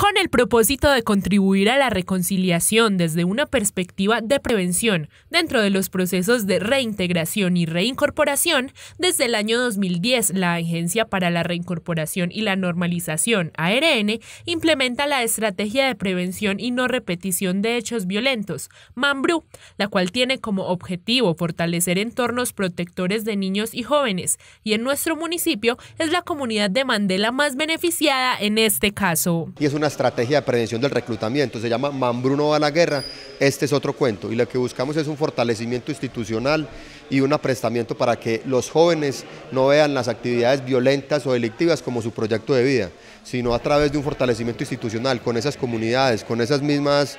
con el propósito de contribuir a la reconciliación desde una perspectiva de prevención dentro de los procesos de reintegración y reincorporación, desde el año 2010 la Agencia para la Reincorporación y la Normalización, ARN, implementa la Estrategia de Prevención y No Repetición de Hechos Violentos, MAMBRU, la cual tiene como objetivo fortalecer entornos protectores de niños y jóvenes, y en nuestro municipio es la comunidad de Mandela más beneficiada en este caso estrategia de prevención del reclutamiento, se llama Mambruno va a la guerra, este es otro cuento y lo que buscamos es un fortalecimiento institucional y un aprestamiento para que los jóvenes no vean las actividades violentas o delictivas como su proyecto de vida, sino a través de un fortalecimiento institucional con esas comunidades, con esas mismas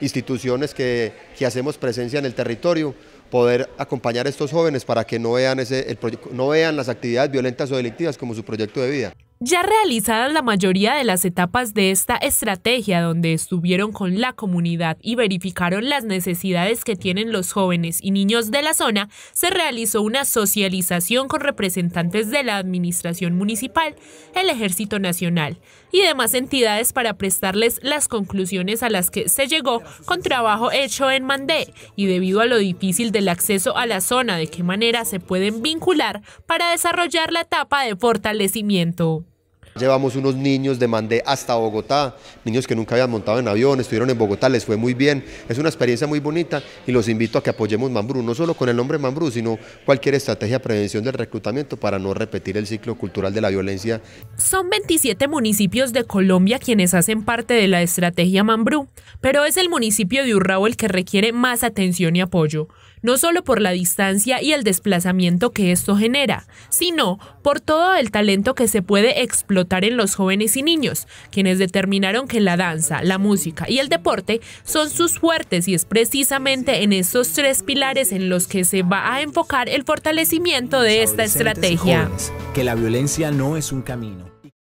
instituciones que, hacemos presencia en el territorio, poder acompañar a estos jóvenes para que no vean, no vean las actividades violentas o delictivas como su proyecto de vida. Ya realizadas la mayoría de las etapas de esta estrategia donde estuvieron con la comunidad y verificaron las necesidades que tienen los jóvenes y niños de la zona, se realizó una socialización con representantes de la Administración Municipal, el Ejército Nacional y demás entidades para prestarles las conclusiones a las que se llegó con trabajo hecho en Mandé y debido a lo difícil del acceso a la zona, de qué manera se pueden vincular para desarrollar la etapa de fortalecimiento. Llevamos unos niños de Mandé hasta Bogotá, niños que nunca habían montado en avión, estuvieron en Bogotá, les fue muy bien. Es una experiencia muy bonita y los invito a que apoyemos Mambrú, no solo con el nombre Mambrú, sino cualquier estrategia de prevención del reclutamiento para no repetir el ciclo cultural de la violencia. Son 27 municipios de Colombia quienes hacen parte de la estrategia Mambrú, pero es el municipio de Urrao el que requiere más atención y apoyo no solo por la distancia y el desplazamiento que esto genera, sino por todo el talento que se puede explotar en los jóvenes y niños, quienes determinaron que la danza, la música y el deporte son sus fuertes y es precisamente en estos tres pilares en los que se va a enfocar el fortalecimiento de esta estrategia. que la violencia no es un camino.